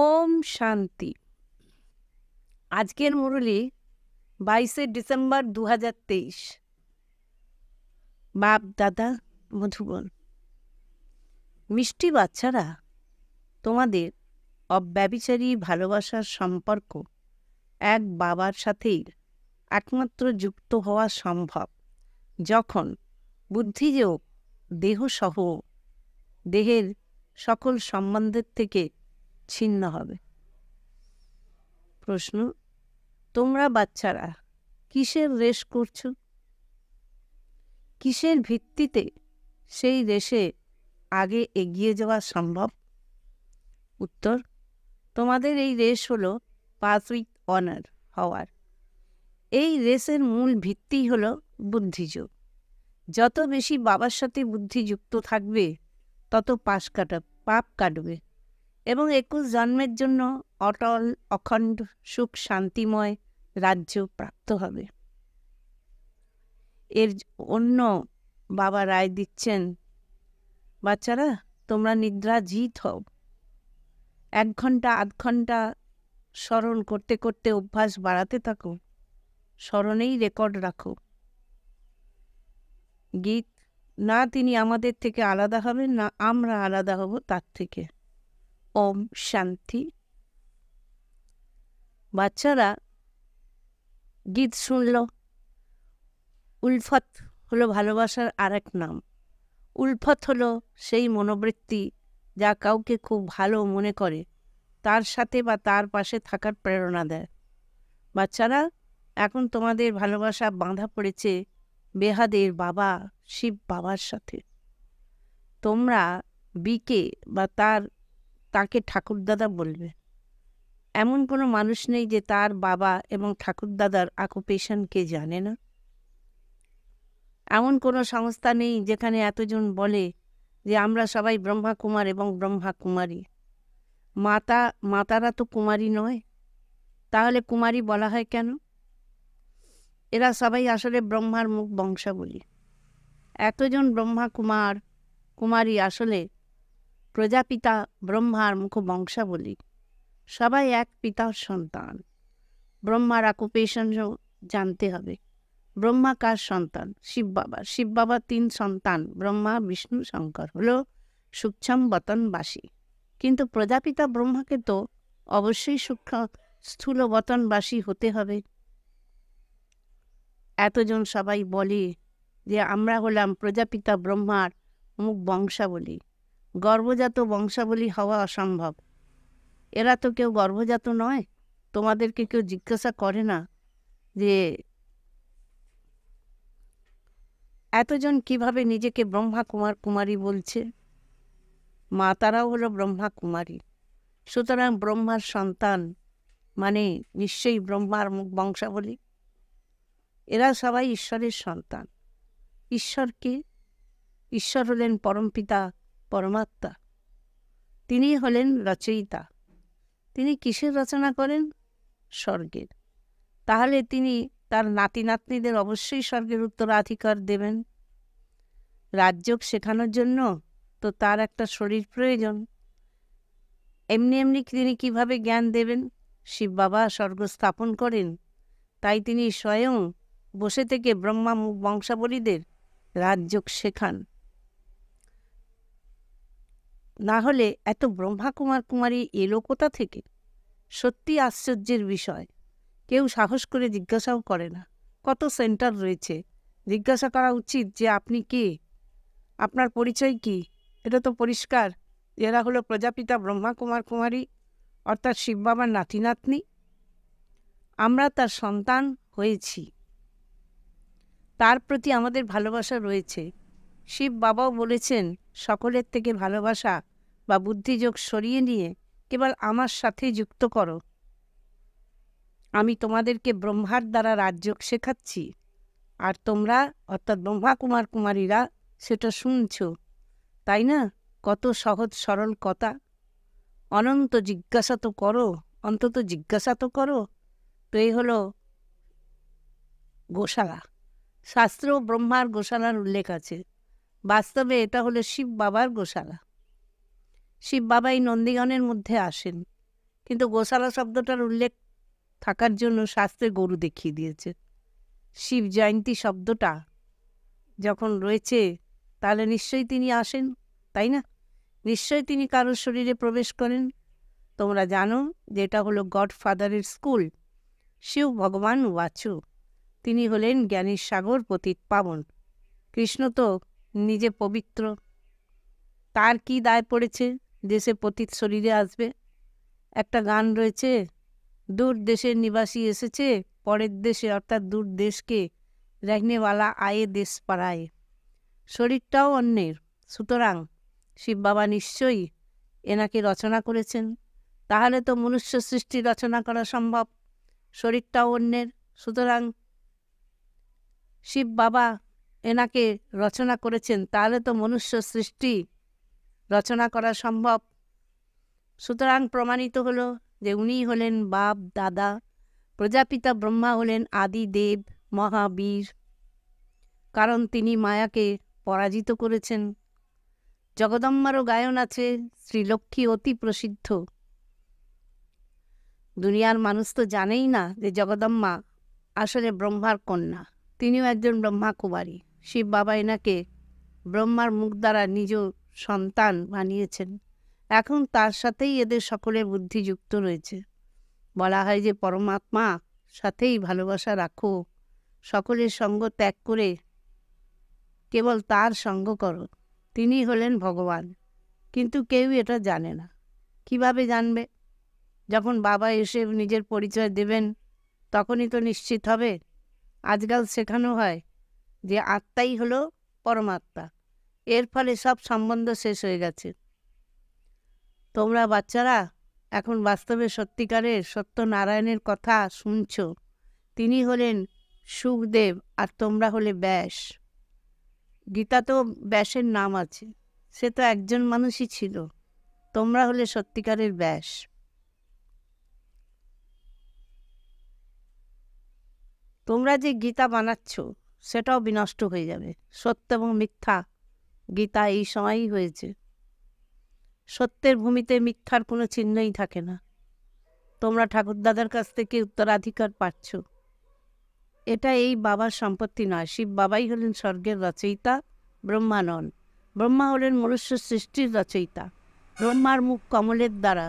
ওম শান্তি আজকের মুরলি বাইশে ডিসেম্বর দু হাজার তেইশ বাপ দাদা মধুবন মিষ্টি বাচ্চারা তোমাদের অব্যবিচারী ভালোবাসার সম্পর্ক এক বাবার সাথেই একমাত্র যুক্ত হওয়া সম্ভব যখন বুদ্ধিযোগ দেহসহ দেহের সকল সম্বন্ধের থেকে ছিন্ন হবে প্রশ্ন তোমরা বাচ্চারা কিসের রেস করছ কিসের ভিত্তিতে সেই রেসে আগে এগিয়ে যাওয়া সম্ভব উত্তর তোমাদের এই রেস হল পাস উইথ অনার হওয়ার এই রেসের মূল ভিত্তি হল বুদ্ধিযোগ যত বেশি বাবার সাথে বুদ্ধি যুক্ত থাকবে তত পাশ কাটা পাপ কাটবে এবং একুশ জন্মের জন্য অটল অখণ্ড সুখ শান্তিময় রাজ্য প্রাপ্ত হবে এর অন্য বাবা রায় দিচ্ছেন বাচ্চারা তোমরা নিদ্রাজিত হও এক ঘন্টা আধ ঘন্টা স্মরণ করতে করতে অভ্যাস বাড়াতে থাকো স্মরণেই রেকর্ড রাখো গীত না তিনি আমাদের থেকে আলাদা হবেন না আমরা আলাদা হব তার থেকে ওম শান্তি বাচ্চারা গীত শুনল উলফত হলো ভালোবাসার আর এক নাম উলফত হলো সেই মনোবৃত্তি যা কাউকে খুব ভালো মনে করে তার সাথে বা তার পাশে থাকার প্রেরণা দেয় বাচ্চারা এখন তোমাদের ভালোবাসা বাঁধা পড়েছে বেহাদের বাবা শিব বাবার সাথে তোমরা বিকে বা তার তাকে ঠাকুরদাদা বলবে এমন কোনো মানুষ নেই যে তার বাবা এবং ঠাকুরদাদার আকুপেশনকে জানে না এমন কোনো সংস্থা নেই যেখানে এতজন বলে যে আমরা সবাই ব্রহ্মা কুমার এবং ব্রহ্মা কুমারী মাতা মাতারা তো কুমারী নয় তাহলে কুমারী বলা হয় কেন এরা সবাই আসলে ব্রহ্মার মুখ বংশাবলী এতজন ব্রহ্মা কুমার কুমারী আসলে প্রজাপিতা ব্রহ্মার বংশাবলী সবাই এক পিতার সন্তান ব্রহ্মার অকুপেশন জানতে হবে ব্রহ্মা কার সন্তান শিব বাবা শিব বাবা তিন সন্তান ব্রহ্মা বিষ্ণু শঙ্কর হলো সূক্ষ্ম বতনবাসী কিন্তু প্রজাপিতা ব্রহ্মাকে তো অবশ্যই সূক্ষ্ম স্থূল বতনবাসী হতে হবে এতজন সবাই বলে যে আমরা হলাম প্রজাপিতা ব্রহ্মার অমুক বংশাবলী গর্ভজাত বংশাবলী হওয়া অসম্ভব এরা তো কেউ গর্ভজাত নয় তোমাদেরকে কেউ জিজ্ঞাসা করে না যে এতজন কিভাবে নিজেকে ব্রহ্মা কুমার কুমারী বলছে মা তারাও হলো ব্রহ্মা কুমারী সুতরাং ব্রহ্মার সন্তান মানে নিশ্চয়ই ব্রহ্মার মুখ বংশাবলী এরা সবাই ঈশ্বরের সন্তান ঈশ্বরকে ঈশ্বর হলেন পরমপিতা পরমাত্মা তিনি হলেন রচয়িতা তিনি কিসের রচনা করেন স্বর্গের তাহলে তিনি তার নাতি নাতনিদের অবশ্যই স্বর্গের উত্তরাধিকার দেবেন রাজযোগ শেখানোর জন্য তো তার একটা শরীর প্রয়োজন এমনি এমনি তিনি কিভাবে জ্ঞান দেবেন শিব বাবা স্বর্গ স্থাপন করেন তাই তিনি স্বয়ং বসে থেকে ব্রহ্মা বংশাবলীদের রাজযোগ শেখান না হলে এত ব্রহ্মা কুমার কুমারী এলো কোথা থেকে সত্যি আশ্চর্যের বিষয় কেউ সাহস করে জিজ্ঞাসাও করে না কত সেন্টার রয়েছে জিজ্ঞাসা করা উচিত যে আপনি কে আপনার পরিচয় কি এটা তো পরিষ্কার এরা হলো প্রজাপিতা ব্রহ্মা কুমার কুমারী অর্থাৎ শিব বাবার নাতি নাতনি আমরা তার সন্তান হয়েছি তার প্রতি আমাদের ভালোবাসা রয়েছে শিব বাবাও বলেছেন সকলের থেকে ভালোবাসা বা বুদ্ধিযোগ সরিয়ে নিয়ে কেবল আমার সাথে যুক্ত করো আমি তোমাদেরকে ব্রহ্মার দ্বারা রাজযোগ শেখাচ্ছি আর তোমরা অর্থাৎ ব্রহ্মা কুমার কুমারীরা সেটা শুনছ তাই না কত সহজ সরল কথা অনন্ত জিজ্ঞাসা তো করো অন্তত জিজ্ঞাসা তো করো তো এই হলো গোশালা শাস্ত্র ব্রহ্মার গোশালার উল্লেখ আছে বাস্তবে এটা হলো শিব বাবার গোশালা শিব বাবা এই নন্দীগণের মধ্যে আসেন কিন্তু গোশালা শব্দটার উল্লেখ থাকার জন্য শাস্ত্রে গরু দেখিয়ে দিয়েছে শিব জয়ন্তী শব্দটা যখন রয়েছে তাহলে নিশ্চয়ই তিনি আসেন তাই না নিশ্চয়ই তিনি কারোর শরীরে প্রবেশ করেন তোমরা জানো যে এটা হলো গড ফাদারের স্কুল শিব ভগবান ওয়াচু তিনি হলেন জ্ঞানীর সাগর পতিত পাবন কৃষ্ণ তো নিজে পবিত্র তার কি দায় পড়েছে দেশে পতিত শরীরে আসবে একটা গান রয়েছে দূর দেশের নিবাসী এসেছে পরের দেশে অর্থাৎ দূর দেশকে রেগনেওয়ালা আয়ে দেশ পাড়ায় শরীরটাও অন্যের সুতরাং শিব বাবা নিশ্চয়ই এনাকে রচনা করেছেন তাহলে তো মনুষ্য সৃষ্টি রচনা করা সম্ভব শরীরটাও অন্যের সুতরাং শিব বাবা এনাকে রচনা করেছেন তাহলে তো মনুষ্য সৃষ্টি রচনা করা সম্ভব সুতরাং প্রমাণিত হল যে উনি হলেন বাপ দাদা প্রজাপিতা ব্রহ্মা হলেন আদি দেব মহাবীর কারণ তিনি মায়াকে পরাজিত করেছেন জগদম্বারও গায়ন আছে শ্রীলক্ষ্মী অতি প্রসিদ্ধ দুনিয়ার মানুষ তো জানেই না যে জগদম্মা আসলে ব্রহ্মার কন্যা তিনিও একজন ব্রহ্মা কুমারী শিব বাবা এনাকে ব্রহ্মার মুখ দ্বারা নিজ সন্তান বানিয়েছেন এখন তার সাথেই এদের সকলে বুদ্ধিযুক্ত রয়েছে বলা হয় যে পরমাত্মা সাথেই ভালোবাসা রাখো সকলের সঙ্গ ত্যাগ করে কেবল তার সঙ্গ করো তিনি হলেন ভগবান কিন্তু কেউ এটা জানে না কিভাবে জানবে যখন বাবা এসে নিজের পরিচয় দেবেন তখনই তো নিশ্চিত হবে আজকাল শেখানো হয় যে আত্মাই হলো পরমাত্মা এর ফলে সব সম্বন্ধ শেষ হয়ে গেছে তোমরা বাচ্চারা এখন বাস্তবে সত্যিকারের সত্যনারায়ণের কথা শুনছ তিনি হলেন সুখদেব আর তোমরা হলে ব্যাস গীতা তো ব্যাসের নাম আছে সে তো একজন মানুষই ছিল তোমরা হলে সত্যিকারের ব্যাস তোমরা যে গীতা বানাচ্ছ সেটাও বিনষ্ট হয়ে যাবে সত্য এবং মিথ্যা গীতা এই সময়ই হয়েছে সত্যের ভূমিতে মিথ্যার কোনো চিহ্নই থাকে না তোমরা ঠাকুরদাদার কাছ থেকে উত্তরাধিকার পাচ্ছ এটা এই বাবার সম্পত্তি নয় শিব বাবাই হলেন স্বর্গের রচয়িতা ব্রহ্মানন ব্রহ্মা হলেন মনুষ্য সৃষ্টির রচয়িতা ব্রহ্মার মুখ কমলের দ্বারা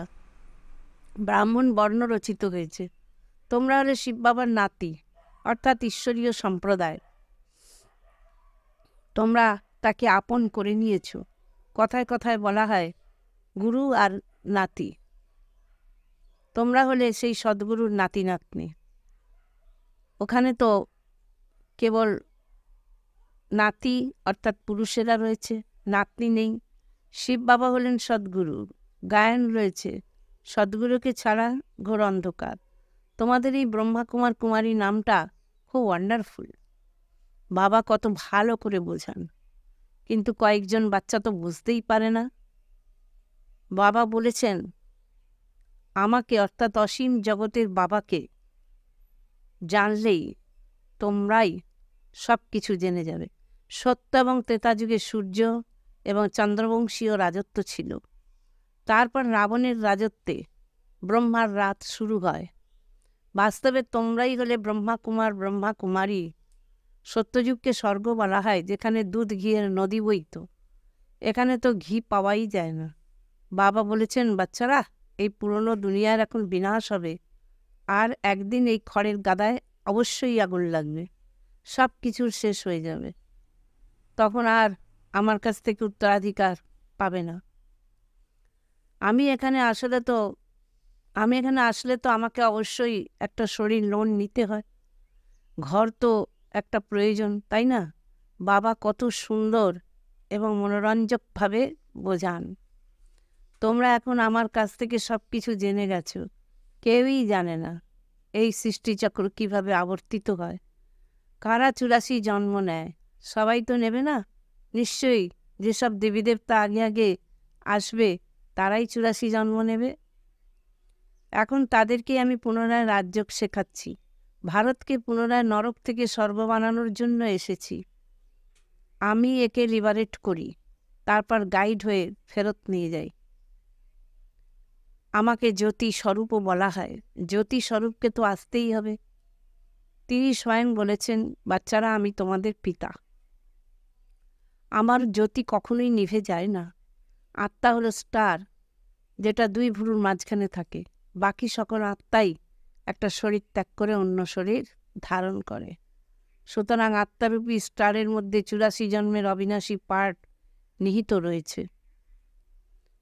ব্রাহ্মণ বর্ণ রচিত হয়েছে তোমরা হলে শিব বাবার নাতি অর্থাৎ ঈশ্বরীয় সম্প্রদায় তোমরা তাকে আপন করে নিয়েছ কথায় কথায় বলা হয় গুরু আর নাতি তোমরা হলে সেই সদ্গুরুর নাতি নাতনি ওখানে তো কেবল নাতি অর্থাৎ পুরুষেরা রয়েছে নাতনি নেই শিব বাবা হলেন সদ্গুরু গায়ন রয়েছে সদ্গুরুকে ছাড়া ঘোর অন্ধকার তোমাদের এই ব্রহ্মা কুমার কুমারী নামটা খুব ওয়ান্ডারফুল বাবা কত ভালো করে বোঝান কিন্তু কয়েকজন বাচ্চা তো বুঝতেই পারে না বাবা বলেছেন আমাকে অর্থাৎ অসীম জগতের বাবাকে জানলেই তোমরাই সব কিছু জেনে যাবে সত্য এবং যুগে সূর্য এবং চন্দ্রবংশীয় রাজত্ব ছিল তারপর রাবণের রাজত্বে ব্রহ্মার রাত শুরু হয় বাস্তবে তোমরাই হলে ব্রহ্মা কুমার ব্রহ্মা কুমারী সত্যযুগকে স্বর্গ বলা হয় যেখানে দুধ ঘিয়ের নদী বইত এখানে তো ঘি পাওয়াই যায় না বাবা বলেছেন বাচ্চারা এই পুরনো দুনিয়ার এখন বিনাশ হবে আর একদিন এই খড়ের গাদায় অবশ্যই আগুন লাগবে সব কিছুর শেষ হয়ে যাবে তখন আর আমার কাছ থেকে উত্তরাধিকার পাবে না আমি এখানে আসলে তো আমি এখানে আসলে তো আমাকে অবশ্যই একটা শরীর লোন নিতে হয় ঘর তো একটা প্রয়োজন তাই না বাবা কত সুন্দর এবং মনোরঞ্জকভাবে বোঝান তোমরা এখন আমার কাছ থেকে সব কিছু জেনে গেছ কেউই জানে না এই সৃষ্টিচক্র কিভাবে আবর্তিত হয় কারা চুরাশি জন্ম নেয় সবাই তো নেবে না নিশ্চয়ই যেসব দেবীদেবতা আগে আগে আসবে তারাই চুরাশি জন্ম নেবে এখন তাদেরকেই আমি পুনরায় রাজযোগ শেখাচ্ছি ভারতকে পুনরায় নরক থেকে সর্ব বানানোর জন্য এসেছি আমি একে লিবারেট করি তারপর গাইড হয়ে ফেরত নিয়ে যাই আমাকে জ্যোতি স্বরূপও বলা হয় জ্যোতি স্বরূপকে তো আসতেই হবে তিনি স্বয়ং বলেছেন বাচ্চারা আমি তোমাদের পিতা আমার জ্যোতি কখনোই নিভে যায় না আত্মা হলো স্টার যেটা দুই ভুরুর মাঝখানে থাকে বাকি সকল আত্মাই একটা শরীর ত্যাগ করে অন্য শরীর ধারণ করে সুতরাং আত্মারূপী স্টারের মধ্যে চুরাশি জন্মের অবিনাশী পার্ট নিহিত রয়েছে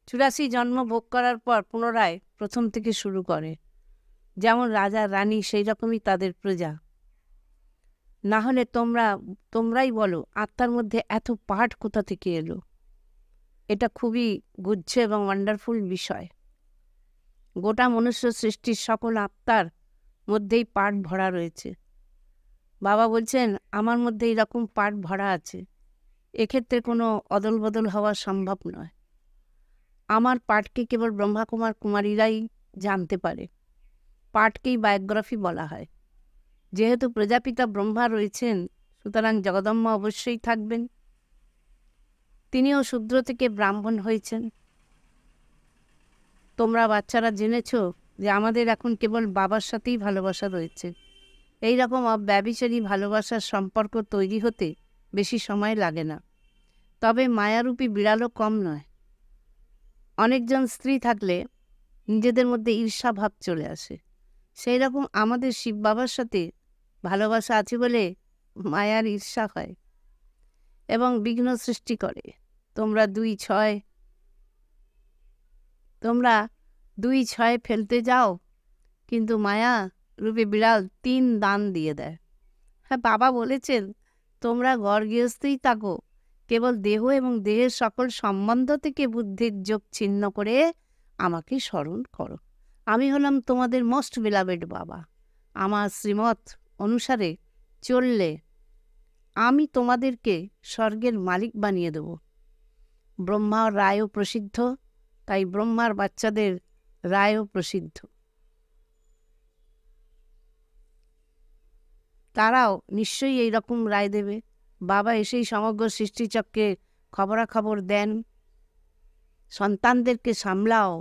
চুরাশি জন্ম ভোগ করার পর পুনরায় প্রথম থেকে শুরু করে যেমন রাজা রানী সেই রকমই তাদের প্রজা না হলে তোমরা তোমরাই বলো আত্মার মধ্যে এত পাঠ কোথা থেকে এলো এটা খুবই গুজ্জ এবং ওয়ান্ডারফুল বিষয় গোটা মনুষ্য সৃষ্টির সকল আত্মার মধ্যেই পাট ভরা রয়েছে বাবা বলছেন আমার মধ্যে এরকম পাট ভরা আছে এক্ষেত্রে কোনো অদল বদল হওয়া সম্ভব নয় আমার পাটকে কেবল ব্রহ্মাকুমার কুমারীরাই জানতে পারে পাটকেই বায়োগ্রাফি বলা হয় যেহেতু প্রজাপিতা ব্রহ্মা রয়েছেন সুতরাং জগদম্মা অবশ্যই থাকবেন তিনিও শূদ্র থেকে ব্রাহ্মণ হয়েছেন তোমরা বাচ্চারা জেনেছ যে আমাদের এখন কেবল বাবার সাথেই ভালোবাসা রয়েছে এই রকম ভালোবাসার সম্পর্ক তৈরি হতে বেশি সময় লাগে না তবে মায়ারূপী বিড়ালও কম নয় অনেকজন স্ত্রী থাকলে নিজেদের মধ্যে ঈর্ষা ভাব চলে আসে সেই রকম আমাদের শিব বাবার সাথে ভালোবাসা আছে বলে মায়ার ঈর্ষা হয় এবং বিঘ্ন সৃষ্টি করে তোমরা দুই ছয় তোমরা দুই ছয় ফেলতে যাও কিন্তু মায়া রূপে বিড়াল তিন দান দিয়ে দেয় হ্যাঁ বাবা বলেছেন তোমরা গড় গৃহস্থেই থাকো কেবল দেহ এবং দেহের সকল সম্বন্ধ থেকে বুদ্ধির যোগ ছিন্ন করে আমাকে স্মরণ করো আমি হলাম তোমাদের মোস্ট বিলাবেড বাবা আমার শ্রীমত অনুসারে চললে আমি তোমাদেরকে স্বর্গের মালিক বানিয়ে দেব ব্রহ্মা রায়ও প্রসিদ্ধ তাই ব্রহ্মার বাচ্চাদের রায়ও প্রসিদ্ধ তারাও নিশ্চয়ই এই রকম রায় দেবে বাবা এসেই সমগ্র সৃষ্টিচক্রে খবরাখবর দেন সন্তানদেরকে সামলাও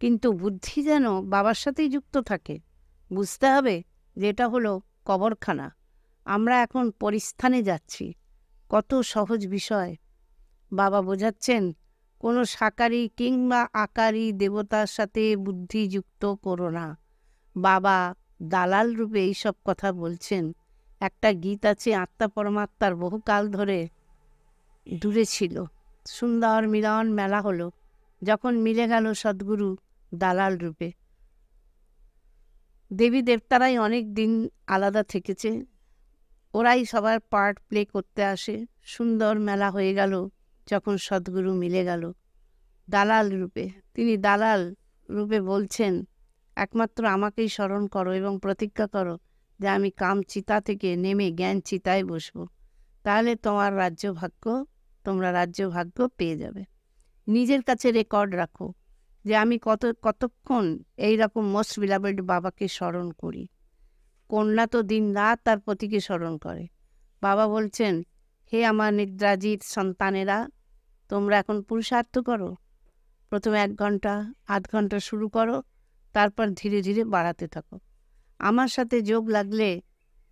কিন্তু বুদ্ধি যেন বাবার সাথেই যুক্ত থাকে বুঝতে হবে যে এটা হলো কবরখানা আমরা এখন পরিস্থানে যাচ্ছি কত সহজ বিষয় বাবা বোঝাচ্ছেন কোনো সাকারি কিংবা আকারি দেবতার সাথে বুদ্ধি যুক্ত করো না বাবা দালাল রূপে এইসব কথা বলছেন একটা গীত আছে আত্মা পরমাত্মার বহুকাল ধরে দূরে ছিল সুন্দর মিলন মেলা হলো যখন মিলে গেল সদ্গুরু দালাল রূপে দেবী দেবতারাই অনেক দিন আলাদা থেকেছে ওরাই সবার পার্ট প্লে করতে আসে সুন্দর মেলা হয়ে গেল যখন সদ্গুরু মিলে গেল দালাল রূপে তিনি দালাল রূপে বলছেন একমাত্র আমাকেই স্মরণ করো এবং প্রতিজ্ঞা করো যে আমি কাম চিতা থেকে নেমে জ্ঞান চিতায় বসব তাহলে তোমার রাজ্য ভাগ্য তোমরা রাজ্য ভাগ্য পেয়ে যাবে নিজের কাছে রেকর্ড রাখো যে আমি কত কতক্ষণ এইরকম মোস্ট বিলাবেড বাবাকে স্মরণ করি কন্যা তো দিন রাত তার পতিকে স্মরণ করে বাবা বলছেন হে আমার নিদ্রাজিত সন্তানেরা তোমরা এখন পুরুষার্থ করো প্রথমে এক ঘন্টা আধ ঘন্টা শুরু করো তারপর ধীরে ধীরে বাড়াতে থাকো আমার সাথে যোগ লাগলে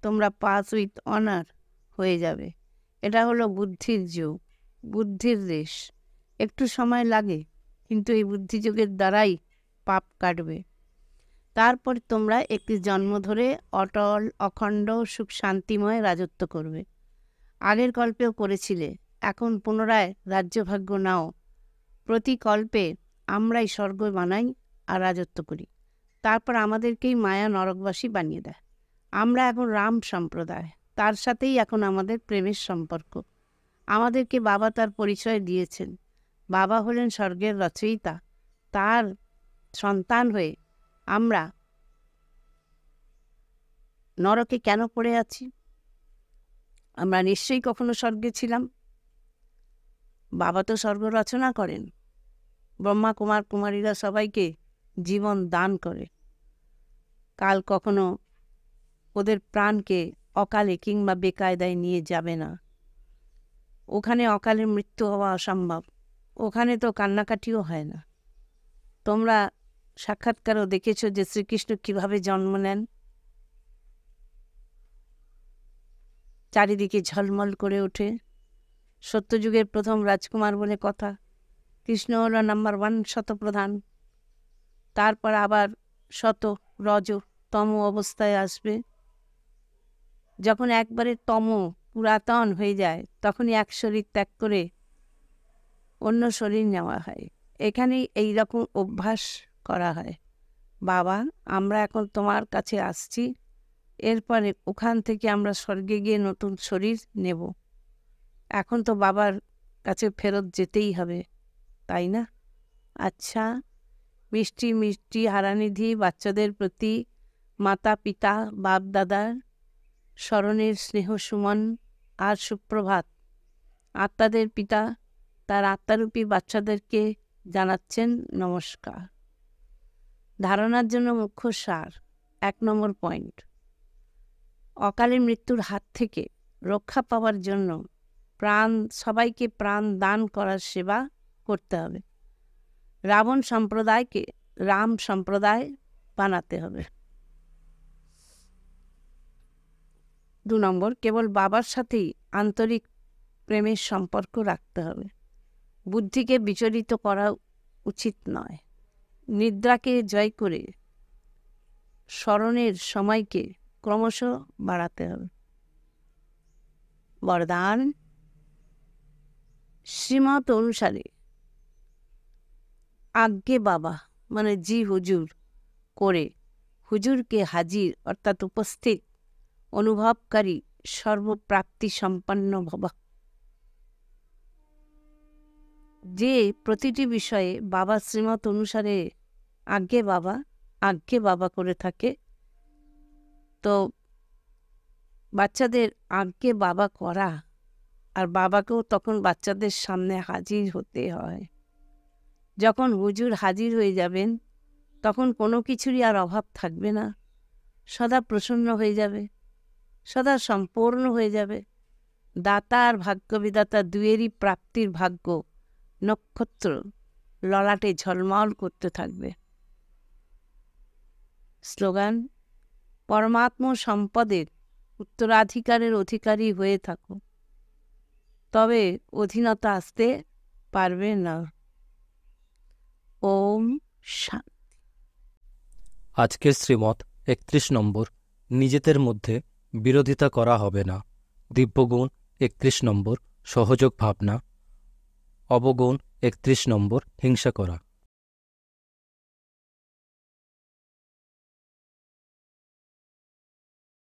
তোমরা পাস উইথ অনার হয়ে যাবে এটা হলো বুদ্ধির যোগ বুদ্ধির দেশ একটু সময় লাগে কিন্তু এই বুদ্ধিযোগের দ্বারাই পাপ কাটবে তারপর তোমরা একটি জন্ম ধরে অটল অখণ্ড সুখ শান্তিময় রাজত্ব করবে আগের গল্পেও করেছিলে এখন পুনরায় রাজ্যভাগ্য নাও প্রতিকল্পে আমরাই স্বর্গ বানাই আর রাজত্ব করি তারপর আমাদেরকেই মায়া নরকবাসী বানিয়ে দেয় আমরা এখন রাম সম্প্রদায় তার সাথেই এখন আমাদের প্রেমের সম্পর্ক আমাদেরকে বাবা তার পরিচয় দিয়েছেন বাবা হলেন স্বর্গের রচয়িতা তার সন্তান হয়ে আমরা নরকে কেন পড়ে আছি আমরা নিশ্চয়ই কখনো স্বর্গে ছিলাম বাবা তো স্বর্গ রচনা করেন ব্রহ্মা কুমার কুমারীরা সবাইকে জীবন দান করে কাল কখনো ওদের প্রাণকে অকালে কিংবা বেকায়দায় নিয়ে যাবে না ওখানে অকালে মৃত্যু হওয়া অসম্ভব ওখানে তো কান্নাকাটিও হয় না তোমরা সাক্ষাৎকারও দেখেছ যে শ্রীকৃষ্ণ কিভাবে জন্ম নেন চারিদিকে ঝলমল করে ওঠে সত্যযুগের প্রথম রাজকুমার বলে কথা কৃষ্ণ হল নাম্বার ওয়ান শতপ্রধান তারপর আবার শত রজ তম অবস্থায় আসবে যখন একবারে তম পুরাতন হয়ে যায় তখনই এক শরীর ত্যাগ করে অন্য শরীর নেওয়া হয় এখানে এই রকম অভ্যাস করা হয় বাবা আমরা এখন তোমার কাছে আসছি এরপরে ওখান থেকে আমরা স্বর্গে গিয়ে নতুন শরীর নেব এখন তো বাবার কাছে ফেরত যেতেই হবে তাই না আচ্ছা মিষ্টি মিষ্টি হারানিধি বাচ্চাদের প্রতি মাতা পিতা বাপ দাদার স্মরণের স্নেহ সুমন আর সুপ্রভাত আত্মাদের পিতা তার আত্মারূপী বাচ্চাদেরকে জানাচ্ছেন নমস্কার ধারণার জন্য মুখ্য সার এক নম্বর পয়েন্ট অকালে মৃত্যুর হাত থেকে রক্ষা পাওয়ার জন্য প্রাণ সবাইকে প্রাণ দান করার সেবা করতে হবে রাবণ সম্প্রদায়কে রাম সম্প্রদায় বানাতে হবে দু নম্বর কেবল বাবার সাথেই আন্তরিক প্রেমের সম্পর্ক রাখতে হবে বুদ্ধিকে বিচলিত করা উচিত নয় নিদ্রাকে জয় করে স্মরণের সময়কে ক্রমশ বাড়াতে হবে বরদান শ্রীমত অনুসারে আজ্ঞে বাবা মানে জি হুজুর করে হুজুরকে হাজির অর্থাৎ উপস্থিত অনুভবকারী সর্বপ্রাপ্তি সম্পন্ন বাবা যে প্রতিটি বিষয়ে বাবা শ্রীমত অনুসারে আজ্ঞে বাবা আজ্ঞে বাবা করে থাকে তো বাচ্চাদের আজ্ঞে বাবা করা আর বাবাকেও তখন বাচ্চাদের সামনে হাজির হতে হয় যখন হুজুর হাজির হয়ে যাবেন তখন কোনো কিছুরই আর অভাব থাকবে না সদা প্রসন্ন হয়ে যাবে সদা সম্পূর্ণ হয়ে যাবে দাতা আর ভাগ্য বিদাতা দুয়েরই প্রাপ্তির ভাগ্য নক্ষত্র ললাটে ঝলমল করতে থাকবে স্লোগান পরমাত্ম সম্পদের উত্তরাধিকারের অধিকারী হয়ে থাকো তবে অধীনতা আসতে পারবে না ওম শান্তি আজকের শ্রীমত একত্রিশ নম্বর নিজেদের মধ্যে বিরোধিতা করা হবে না দিব্যগুণ একত্রিশ নম্বর সহযোগ ভাবনা অবগুণ একত্রিশ নম্বর হিংসা করা